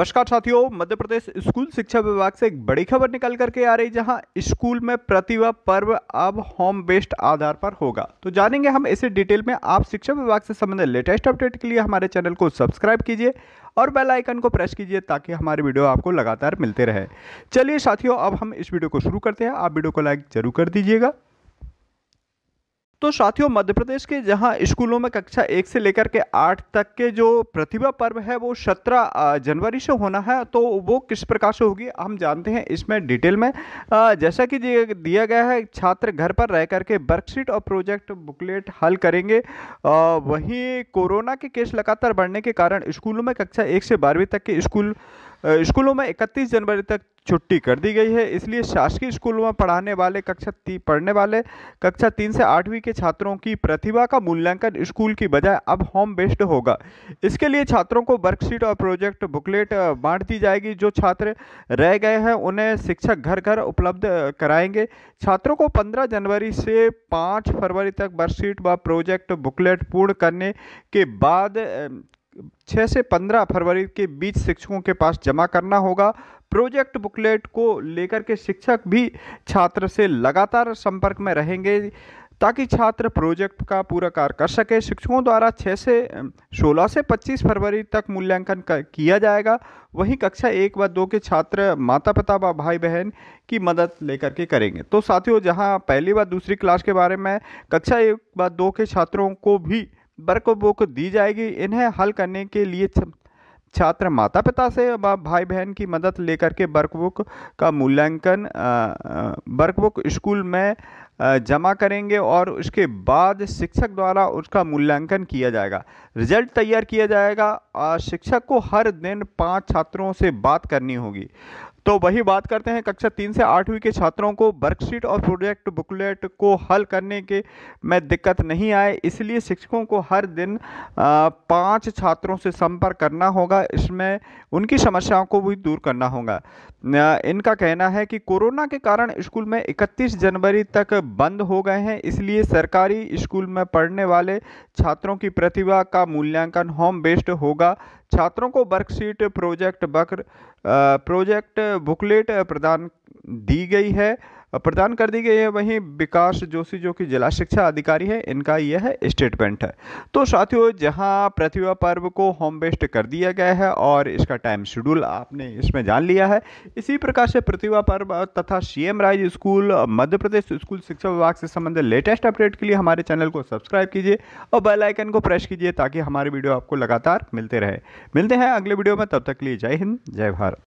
नमस्कार साथियों मध्य प्रदेश स्कूल शिक्षा विभाग से एक बड़ी खबर निकल करके आ रही जहां स्कूल में प्रतिभा पर्व अब होम बेस्ड आधार पर होगा तो जानेंगे हम इसे डिटेल में आप शिक्षा विभाग से संबंधित लेटेस्ट अपडेट के लिए हमारे चैनल को सब्सक्राइब कीजिए और बेल आइकन को प्रेस कीजिए ताकि हमारे वीडियो आपको लगातार मिलते रहे चलिए साथियों अब हम इस वीडियो को शुरू करते हैं आप वीडियो को लाइक जरूर कर दीजिएगा तो साथियों मध्य प्रदेश के जहां स्कूलों में कक्षा एक से लेकर के आठ तक के जो प्रतिभा पर्व है वो सत्रह जनवरी से होना है तो वो किस प्रकार से होगी हम जानते हैं इसमें डिटेल में जैसा कि दिया गया है छात्र घर पर रह करके वर्कशीट और प्रोजेक्ट बुकलेट हल करेंगे वहीं कोरोना के केस लगातार बढ़ने के कारण स्कूलों में कक्षा एक से बारहवीं तक के स्कूल स्कूलों में 31 जनवरी तक छुट्टी कर दी गई है इसलिए शासकीय स्कूलों में पढ़ाने वाले कक्षा ती पढ़ने वाले कक्षा तीन से आठवीं के छात्रों की प्रतिभा का मूल्यांकन स्कूल की बजाय अब होम बेस्ड होगा इसके लिए छात्रों को वर्कशीट और प्रोजेक्ट बुकलेट बांट दी जाएगी जो छात्र रह गए हैं उन्हें शिक्षक घर घर उपलब्ध कराएंगे छात्रों को पंद्रह जनवरी से पाँच फरवरी तक वर्कशीट व प्रोजेक्ट बुकलेट पूर्ण करने के बाद छः से पंद्रह फरवरी के बीच शिक्षकों के पास जमा करना होगा प्रोजेक्ट बुकलेट को लेकर के शिक्षक भी छात्र से लगातार संपर्क में रहेंगे ताकि छात्र प्रोजेक्ट का पूरा कार्य कर सके शिक्षकों द्वारा 6 से 16 से 25 फरवरी तक मूल्यांकन किया जाएगा वहीं कक्षा एक व दो के छात्र माता पिता व भाई बहन की मदद लेकर के करेंगे तो साथियों जहां पहली व दूसरी क्लास के बारे में कक्षा एक व दो के छात्रों को भी बुक दी जाएगी इन्हें हल करने के लिए छात्र माता पिता से भाई बहन की मदद लेकर के वर्कबुक का मूल्यांकन वर्कबुक स्कूल में जमा करेंगे और उसके बाद शिक्षक द्वारा उसका मूल्यांकन किया जाएगा रिजल्ट तैयार किया जाएगा शिक्षक को हर दिन पांच छात्रों से बात करनी होगी तो वही बात करते हैं कक्षा तीन से आठवीं के छात्रों को वर्कशीट और प्रोजेक्ट बुकलेट को हल करने के में दिक्कत नहीं आए इसलिए शिक्षकों को हर दिन पाँच छात्रों से संपर्क करना होगा इसमें उनकी समस्याओं को भी दूर करना होगा इनका कहना है कि कोरोना के कारण स्कूल में 31 जनवरी तक बंद हो गए हैं इसलिए सरकारी स्कूल में पढ़ने वाले छात्रों की प्रतिभा का मूल्यांकन होम बेस्ड होगा छात्रों को वर्कशीट प्रोजेक्ट बकर प्रोजेक्ट बुकलेट प्रदान दी गई है प्रदान कर दी गई है वहीं विकास जोशी जो कि जिला शिक्षा अधिकारी है इनका यह है स्टेटमेंट है तो साथियों जहां प्रतिभा पर्व को होम बेस्ट कर दिया गया है और इसका टाइम शेड्यूल आपने इसमें जान लिया है इसी प्रकार से प्रतिभा पर्व तथा C M rise school Madhya Pradesh school शिक्षा विभाग से संबंधित लेटेस्ट अपडेट के लिए हमारे चैनल को सब्सक्राइब कीजिए और बेलाइकन को प्रेस कीजिए ताकि हमारे वीडियो आपको लगातार मिलते रहे मिलते हैं अगले वीडियो में तब तक के लिए जय हिंद जय भारत